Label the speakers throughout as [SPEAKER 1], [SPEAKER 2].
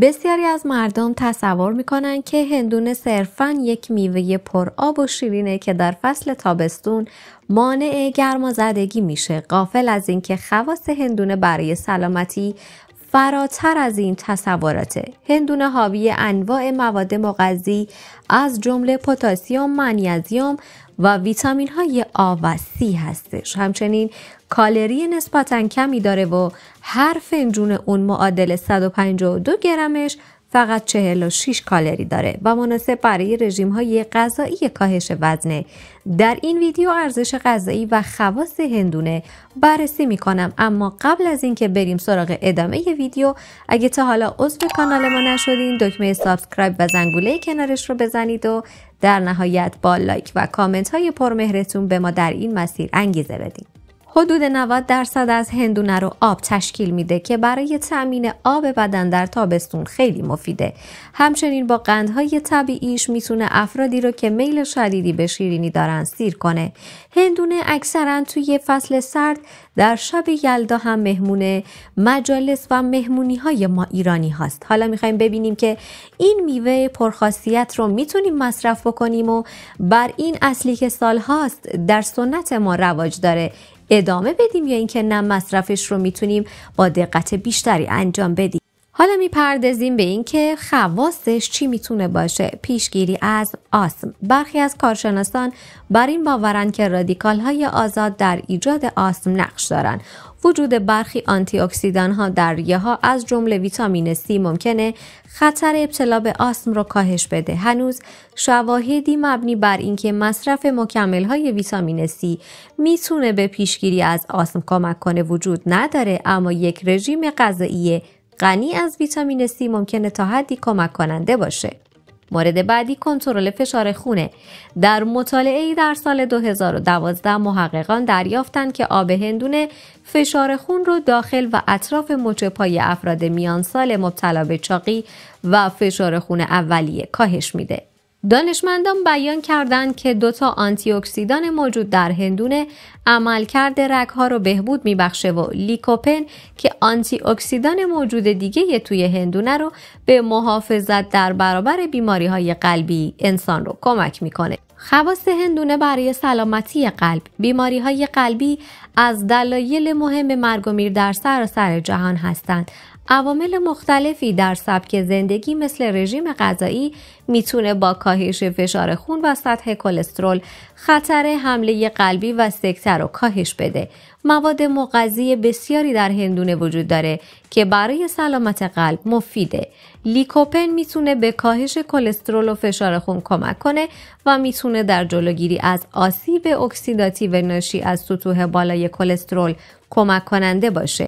[SPEAKER 1] بسیاری از مردم تصور میکنن که هندونه صرفا یک میوه پر آب و شیرینه که در فصل تابستون مانع گرمازدگی میشه قافل از اینکه خواص هندونه برای سلامتی فراتر از این تصورات هندونه حاوی انواع مواد مغذی از جمله پتاسیم، منیزیم و ویتامین های آ و سی هستش. همچنین کالری نسبتا کمی داره و هر فنجون اون معادل 152 گرمش فقط 46 کالری داره و مناسب برای رژیم های غذایی کاهش وزنه در این ویدیو ارزش غذایی و خواص هندونه بررسی می کنم اما قبل از اینکه بریم سراغ ادامه ویدیو اگه تا حالا عضو کانال ما نشدین دکمه سابسکرایب و زنگوله کنارش رو بزنید و در نهایت با لایک و کامنت های پرمهرتون به ما در این مسیر انگیزه بدین حدود 90 درصد از هندونه رو آب تشکیل میده که برای تامین آب بدن در تابستون خیلی مفیده. همچنین با قندهای طبیعیش میتونه افرادی رو که میل شدیدی به شیرینی دارن سیر کنه. هندونه اکثرا توی فصل سرد در شب یلدا هم مهمونه مجالس و مهمونی های ما ایرانی هاست. حالا میخوایم ببینیم که این میوه پرخاصیت رو میتونیم مصرف بکنیم و بر این اصلی که سال در سنت ما رواج داره ادامه بدیم یا اینکه نه مصرفش رو میتونیم با دقت بیشتری انجام بدیم حالا میپردازیم به اینکه خواستش چی میتونه باشه پیشگیری از آسم برخی از کارشناسان بر این باورند که رادیکال های آزاد در ایجاد آسم نقش دارند وجود برخی آنتی اکسیدان ها در ریه ها از جمله ویتامین C ممکنه خطر ابتلا به آسم رو کاهش بده هنوز شواهدی مبنی بر اینکه مصرف مکمل های ویتامین C میتونه به پیشگیری از آسم کمک کنه وجود نداره اما یک رژیم غذایی غنی از ویتامین C ممکنه تا حدی کمک کننده باشه. مورد بعدی کنترل فشار خونه در مطالعه در سال 2012 محققان دریافتند که آب هندونه فشار خون رو داخل و اطراف مچ پای افراد میان سال مبتلا به چاقی و فشار خون اولیه کاهش میده دانشمندان بیان کردند که دوتا تا آنتی اکسیدان موجود در هندونه عملکرد رگها رو بهبود میبخشه و لیکوپن که آنتی اکسیدان موجود دیگه توی هندونه رو به محافظت در برابر بیماری های قلبی انسان رو کمک میکنه. خواص هندونه برای سلامتی قلب بیماری های قلبی از دلایل مهم مرگ و میر در سراسر سر جهان هستند عوامل مختلفی در سبک زندگی مثل رژیم غذایی میتونه با کاهش فشار خون و سطح کلسترول خطر حمله قلبی و سکته رو کاهش بده. مواد مغذی بسیاری در هندونه وجود داره که برای سلامت قلب مفیده. لیکوپن میتونه به کاهش کلسترول و فشار خون کمک کنه و میتونه در جلوگیری از آسیب اکسیداتی و ناشی از سطوح بالای کلسترول کمک کننده باشه.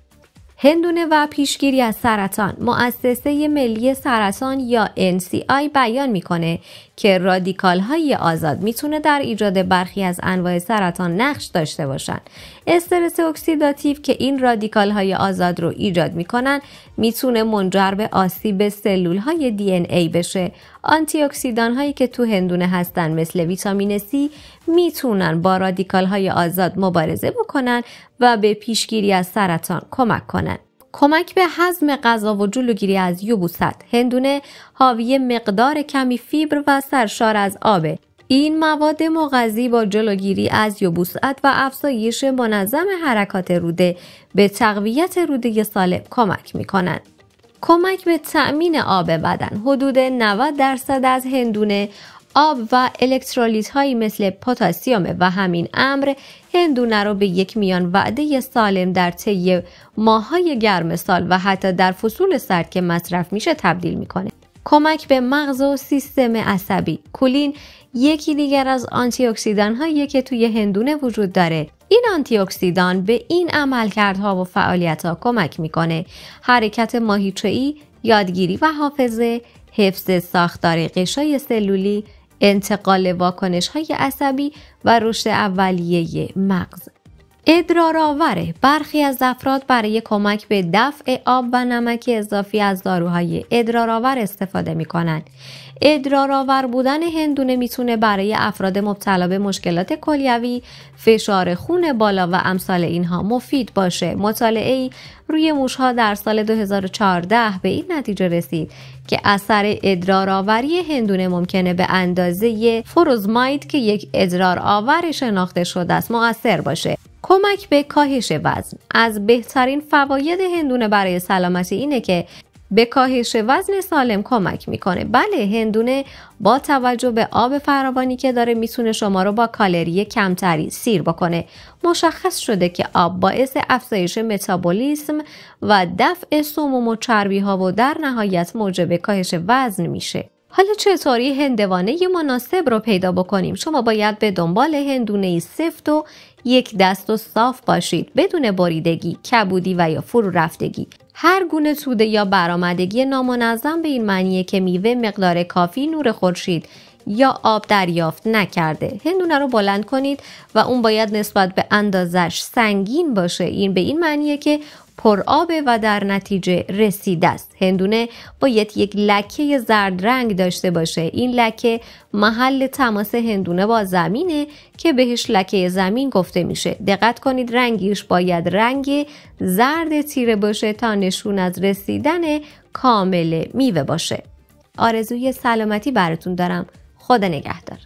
[SPEAKER 1] هندونه و پیشگیری از سرطان مؤسسه ملی سرطان یا NCI بیان میکنه که رادیکال های آزاد میتونه در ایجاد برخی از انواع سرطان نقش داشته باشن. استرس اکسیداتیو که این رادیکال های آزاد رو ایجاد میکنن میتونه منجر به آسیب سلول های DNA بشه. آنتی اکسیدان هایی که تو هندونه هستن مثل ویتامین C میتونن با رادیکال های آزاد مبارزه بکنن و به پیشگیری از سرطان کمک کنن. کمک به هضم غذا و جلوگیری از یبوست هندونه حاوی مقدار کمی فیبر و سرشار از آبه این مواد مغذی با جلوگیری از یبوست و افزایش منظم حرکات روده به تقویت روده سالم کمک می کنند. کمک به تأمین آب بدن حدود 90 درصد از هندونه آب و الکترولیت هایی مثل پتاسیم و همین امر هندونه رو به یک میان وعده سالم در طی ماهای گرم سال و حتی در فصول سرد که مصرف میشه تبدیل میکنه کمک به مغز و سیستم عصبی کولین یکی دیگر از آنتی اکسیدان هایی که توی هندونه وجود داره این آنتی اکسیدان به این عملکردها و فعالیت ها کمک میکنه حرکت ماهیچه‌ای یادگیری و حافظه حفظ ساختار قشای سلولی انتقال واکنش های عصبی و رشد اولیه مغز ادرارآوره برخی از افراد برای کمک به دفع آب و نمک اضافی از داروهای ادرارآور استفاده می کنند. ادرارآور بودن هندونه میتونه برای افراد مبتلا به مشکلات کلیوی، فشار خون بالا و امثال اینها مفید باشه. مطالعه روی موشها در سال 2014 به این نتیجه رسید که اثر ادرارآوری هندونه ممکنه به اندازه فروزماید که یک ادرارآور شناخته شده است مؤثر باشه. کمک به کاهش وزن از بهترین فواید هندونه برای سلامتی اینه که به کاهش وزن سالم کمک میکنه بله هندونه با توجه به آب فراوانی که داره میتونه شما رو با کالری کمتری سیر بکنه مشخص شده که آب باعث افزایش متابولیسم و دفع سموم و چربی ها و در نهایت موجب کاهش وزن میشه حالا چطوری هندوانه مناسب رو پیدا بکنیم؟ شما باید به دنبال هندونه سفت و یک دست و صاف باشید بدون بریدگی، کبودی و یا فرو رفتگی. هر گونه توده یا برآمدگی نامنظم به این معنیه که میوه مقدار کافی نور خورشید یا آب دریافت نکرده هندونه رو بلند کنید و اون باید نسبت به اندازش سنگین باشه این به این معنیه که پرآبه و در نتیجه رسیده است هندونه باید یک لکه زرد رنگ داشته باشه این لکه محل تماس هندونه با زمینه که بهش لکه زمین گفته میشه دقت کنید رنگیش باید رنگ زرد تیره باشه تا نشون از رسیدن کامل میوه باشه آرزوی سلامتی براتون دارم خدا نگهدار